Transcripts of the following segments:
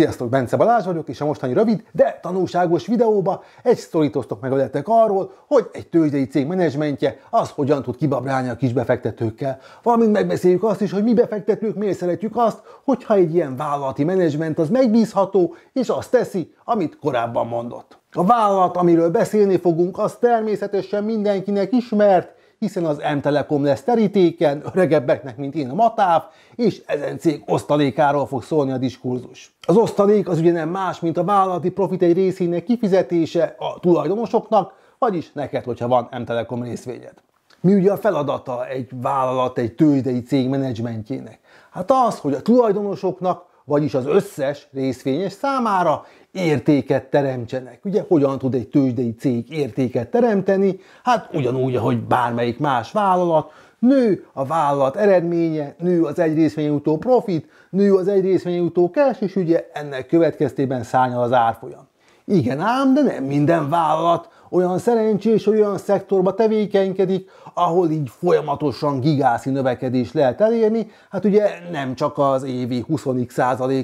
Sziasztok, Bence Balázs vagyok, és a mostani rövid, de tanulságos videóba egy sztorit osztok meg veletek arról, hogy egy tőzsdei cég menedzsmentje az hogyan tud kibabrálni a befektetőkkel. Valamint megbeszéljük azt is, hogy mi befektetők miért szeretjük azt, hogyha egy ilyen vállalati menedzsment az megbízható, és azt teszi, amit korábban mondott. A vállalat, amiről beszélni fogunk, az természetesen mindenkinek ismert, hiszen az M-Telekom lesz terítéken, öregebbeknek, mint én a Matáv, és ezen cég osztalékáról fog szólni a diskurzus. Az osztalék az ugye nem más, mint a vállalati profit egy részének kifizetése a tulajdonosoknak, vagyis neked, hogyha van M-Telekom részvényed. Mi ugye a feladata egy vállalat, egy tőzsdei cég menedzsmentjének? Hát az, hogy a tulajdonosoknak vagyis az összes részvényes számára értéket teremtsenek. Ugye hogyan tud egy tőzsdei cég értéket teremteni? Hát ugyanúgy, ahogy bármelyik más vállalat, nő a vállalat eredménye, nő az egy részvényen utó profit, nő az egy részvényen utó cash, és ugye ennek következtében szállja az árfolyam. Igen ám, de nem minden vállalat olyan szerencsés, hogy olyan szektorba tevékenykedik, ahol így folyamatosan gigászi növekedés lehet elérni, hát ugye nem csak az évi 20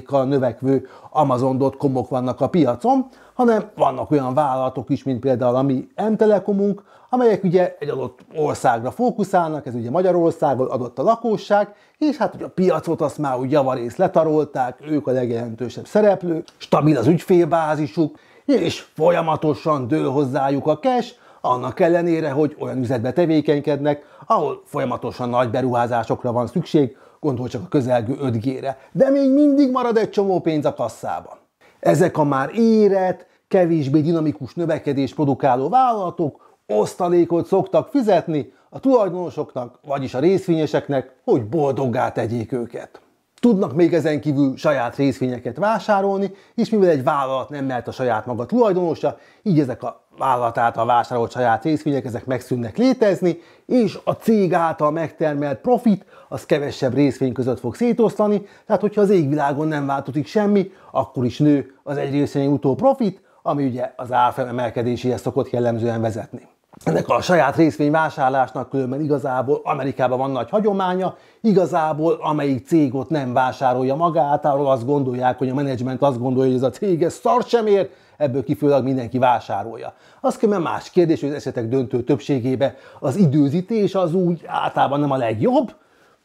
kal növekvő Amazon.com-ok vannak a piacon, hanem vannak olyan vállalatok is, mint például a mi M-Telekomunk, amelyek ugye egy adott országra fókuszálnak, ez ugye Magyarországon adott a lakosság, és hát ugye a piacot azt már úgy javarészt letarolták, ők a legjelentősebb szereplők, stabil az ügyfélbázisuk, és folyamatosan dől hozzájuk a cash, annak ellenére, hogy olyan üzletbe tevékenykednek, ahol folyamatosan nagy beruházásokra van szükség, gondolj csak a közelgő 5G-re, de még mindig marad egy csomó pénz a kasszában. Ezek a már érett, kevésbé dinamikus növekedés produkáló vállalatok osztalékot szoktak fizetni a tulajdonosoknak, vagyis a részvényeseknek, hogy boldoggá tegyék őket. Tudnak még ezen kívül saját részvényeket vásárolni, és mivel egy vállalat nem lehet a saját maga tulajdonosa, így ezek a vállalat által vásárolt saját részvények, ezek megszűnnek létezni, és a cég által megtermelt profit az kevesebb részvény között fog szétosztani, tehát hogyha az égvilágon nem változik semmi, akkor is nő az egy részvényen utó profit, ami ugye az árfolyam emelkedéséhez szokott jellemzően vezetni ennek a saját részvényvásárlásnak különben igazából Amerikában van nagy hagyománya, igazából amelyik cég ott nem vásárolja magát, arról azt gondolják, hogy a menedzsment azt gondolja, hogy ez a cég ez szar sem ér, ebből kifolyólag mindenki vásárolja. Az kell, más kérdés, hogy az esetek döntő többségében az időzítés az úgy általában nem a legjobb,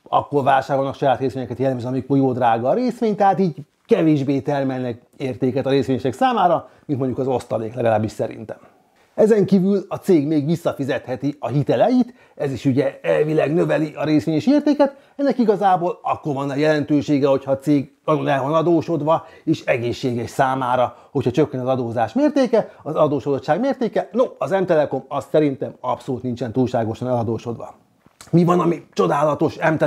akkor vásárolnak saját részvényeket jellemző, amikor jó drága a részvény, tehát így kevésbé termelnek értéket a részvények számára, mint mondjuk az osztalék legalábbis szerintem. Ezen kívül a cég még visszafizetheti a hiteleit, ez is ugye elvileg növeli a részvényes értéket, ennek igazából akkor van a jelentősége, hogyha a cég nagyon el van adósodva, és egészséges számára, hogyha csökken az adózás mértéke, az adósodottság mértéke, no, az m azt szerintem abszolút nincsen túlságosan eladósodva. Mi van a mi csodálatos m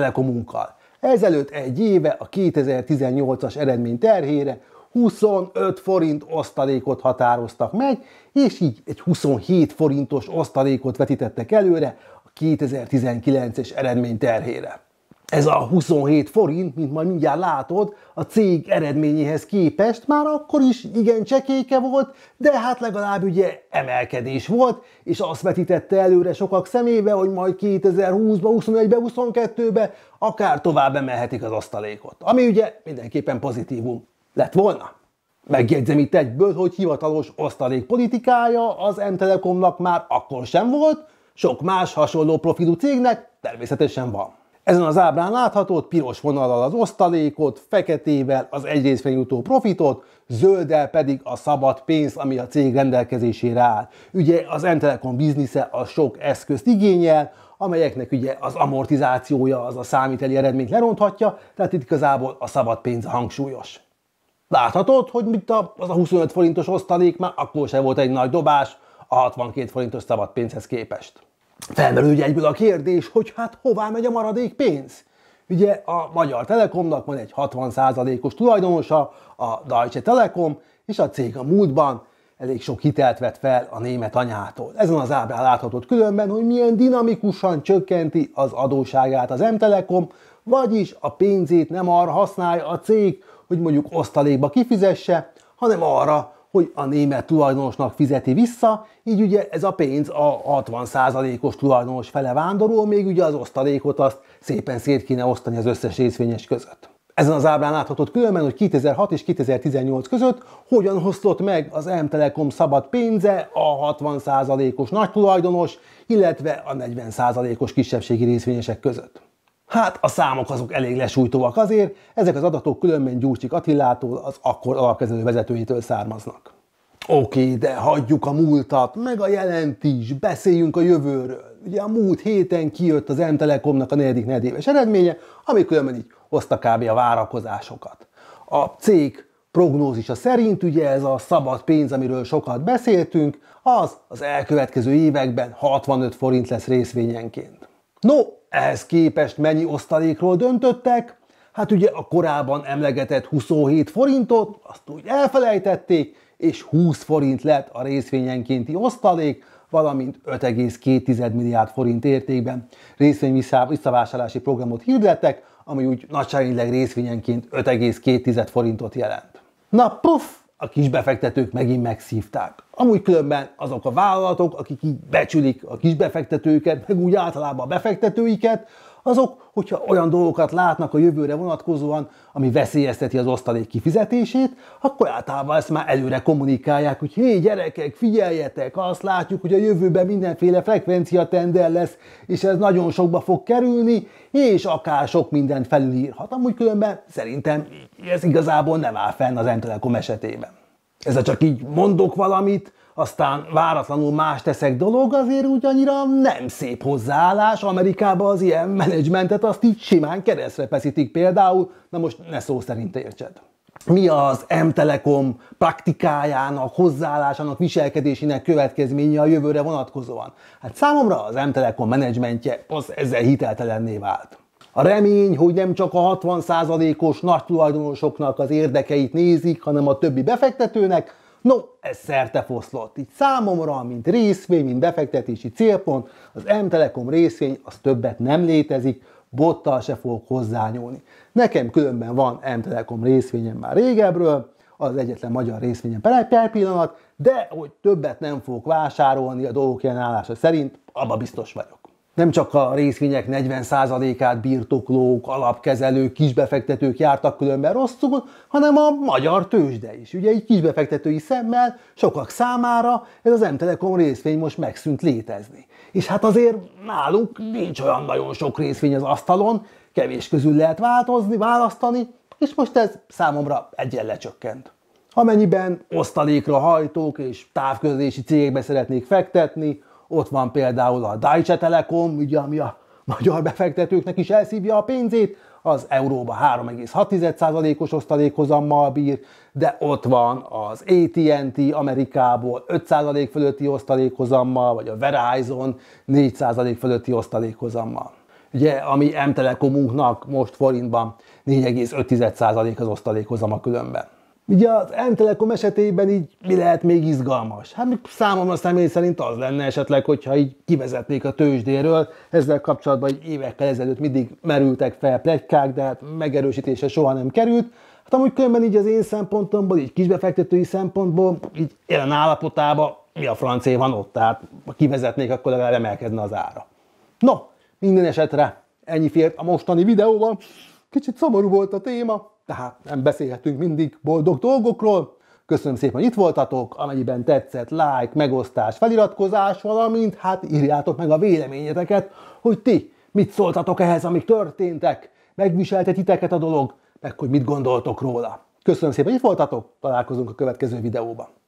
Ezelőtt egy éve a 2018-as eredmény terhére 25 forint osztalékot határoztak meg, és így egy 27 forintos osztalékot vetítettek előre a 2019-es eredmény terhére. Ez a 27 forint, mint majd mindjárt látod, a cég eredményéhez képest már akkor is igen csekéke volt, de hát legalább ugye emelkedés volt, és azt vetítette előre sokak szemébe, hogy majd 2020-ba, 21-be, 22-be akár tovább emelhetik az asztalékot. Ami ugye mindenképpen pozitívum lett volna. Megjegyzem itt egyből, hogy hivatalos osztalékpolitikája az M-Telekomnak már akkor sem volt, sok más hasonló profilú cégnek természetesen van. Ezen az ábrán látható piros vonallal az osztalékot, feketével az egyrészt feljutó profitot, zölddel pedig a szabad pénz, ami a cég rendelkezésére áll. Ugye az m biznisze a sok eszközt igényel, amelyeknek ugye az amortizációja az a számíteli eredményt leronthatja, tehát itt igazából a szabad pénz a hangsúlyos. Láthatod, hogy mit a, az a 25 forintos osztalék már akkor sem volt egy nagy dobás a 62 forintos szabad pénzhez képest. Felmerül ugye egyből a kérdés, hogy hát hová megy a maradék pénz? Ugye a Magyar Telekomnak van egy 60%-os tulajdonosa, a Deutsche Telekom, és a cég a múltban elég sok hitelt vett fel a német anyától. Ezen az ábrán láthatod különben, hogy milyen dinamikusan csökkenti az adóságát az M-Telekom, vagyis a pénzét nem arra használja a cég, hogy mondjuk osztalékba kifizesse, hanem arra, hogy a német tulajdonosnak fizeti vissza, így ugye ez a pénz a 60%-os tulajdonos fele vándorol, még ugye az osztalékot azt szépen szét kéne osztani az összes részvényes között. Ezen az ábrán láthatod különben, hogy 2006 és 2018 között hogyan hoztott meg az M-Telekom szabad pénze a 60%-os nagy tulajdonos, illetve a 40%-os kisebbségi részvényesek között. Hát a számok azok elég lesújtóak azért, ezek az adatok különben Gyurcsik Attilától, az akkor alapkezelő vezetőjétől származnak. Oké, de hagyjuk a múltat, meg a jelent is, beszéljünk a jövőről. Ugye a múlt héten kijött az M-Telekomnak a negyedik negyedéves eredménye, ami különben így hozta kb. a várakozásokat. A cég prognózisa szerint ugye ez a szabad pénz, amiről sokat beszéltünk, az az elkövetkező években 65 forint lesz részvényenként. No, ehhez képest mennyi osztalékról döntöttek? Hát ugye a korábban emlegetett 27 forintot, azt úgy elfelejtették, és 20 forint lett a részvényenkénti osztalék, valamint 5,2 milliárd forint értékben részvény visszavásárlási programot hirdettek, ami úgy nagyságrendileg részvényenként 5,2 forintot jelent. Na puff, a kisbefektetők megint megszívták. Amúgy különben azok a vállalatok, akik így becsülik a kisbefektetőket, meg úgy általában a befektetőiket, azok, hogyha olyan dolgokat látnak a jövőre vonatkozóan, ami veszélyezteti az osztalék kifizetését, akkor általában ezt már előre kommunikálják, hogy hé gyerekek, figyeljetek, azt látjuk, hogy a jövőben mindenféle frekvencia tender lesz, és ez nagyon sokba fog kerülni, és akár sok mindent felülírhat. Amúgy különben szerintem ez igazából nem áll fenn az Entelekom esetében ez a csak így mondok valamit, aztán váratlanul más teszek dolog, azért úgy annyira nem szép hozzáállás. Amerikában az ilyen menedzsmentet azt így simán keresztre feszítik például, na most ne szó szerint értsed. Mi az M-Telekom praktikájának, hozzáállásának, viselkedésének következménye a jövőre vonatkozóan? Hát számomra az M-Telekom menedzsmentje az ezzel hiteltelenné vált. A remény, hogy nem csak a 60%-os nagy tulajdonosoknak az érdekeit nézik, hanem a többi befektetőnek, no, ez szerte foszlott. Így számomra, mint részvény, mint befektetési célpont, az M-Telekom részvény az többet nem létezik, bottal se fogok hozzányúlni. Nekem különben van M-Telekom részvényem már régebről, az egyetlen magyar részvényem per pillanat, de hogy többet nem fogok vásárolni a dolgok jelen állása szerint, abba biztos vagyok. Nem csak a részvények 40%-át birtoklók, alapkezelők, kisbefektetők jártak különben rosszul, hanem a magyar tőzsde is. Ugye egy kisbefektetői szemmel sokak számára ez az M-Telekom részvény most megszűnt létezni. És hát azért náluk nincs olyan nagyon sok részvény az asztalon, kevés közül lehet változni, választani, és most ez számomra egyen lecsökkent. Amennyiben osztalékra hajtók és távközlési cégekbe szeretnék fektetni, ott van például a Deutsche Telekom, ugye, ami a magyar befektetőknek is elszívja a pénzét, az euróba 3,6%-os osztalékhozammal bír, de ott van az AT&T Amerikából 5% fölötti osztalékhozammal, vagy a Verizon 4% fölötti osztalékhozammal. Ugye, ami M-Telekomunknak most forintban 4,5% az osztalékhozama különben. Ugye az Entelekom esetében így mi lehet még izgalmas? Hát még számomra személy szerint az lenne esetleg, hogyha így kivezetnék a tőzsdéről. Ezzel kapcsolatban egy évekkel ezelőtt mindig merültek fel plegykák, de hát megerősítése soha nem került. Hát amúgy különben így az én szempontomból, így kisbefektetői szempontból, így jelen állapotában mi a francé van ott, tehát ha kivezetnék, akkor legalább emelkedne az ára. No, minden esetre ennyi fért a mostani videóban. Kicsit szomorú volt a téma, tehát nem beszélhetünk mindig boldog dolgokról. Köszönöm szépen, hogy itt voltatok, amennyiben tetszett, like, megosztás, feliratkozás, valamint hát írjátok meg a véleményeteket, hogy ti mit szóltatok ehhez, amik történtek, megviselte titeket a dolog, meg hogy mit gondoltok róla. Köszönöm szépen, hogy itt voltatok, találkozunk a következő videóban.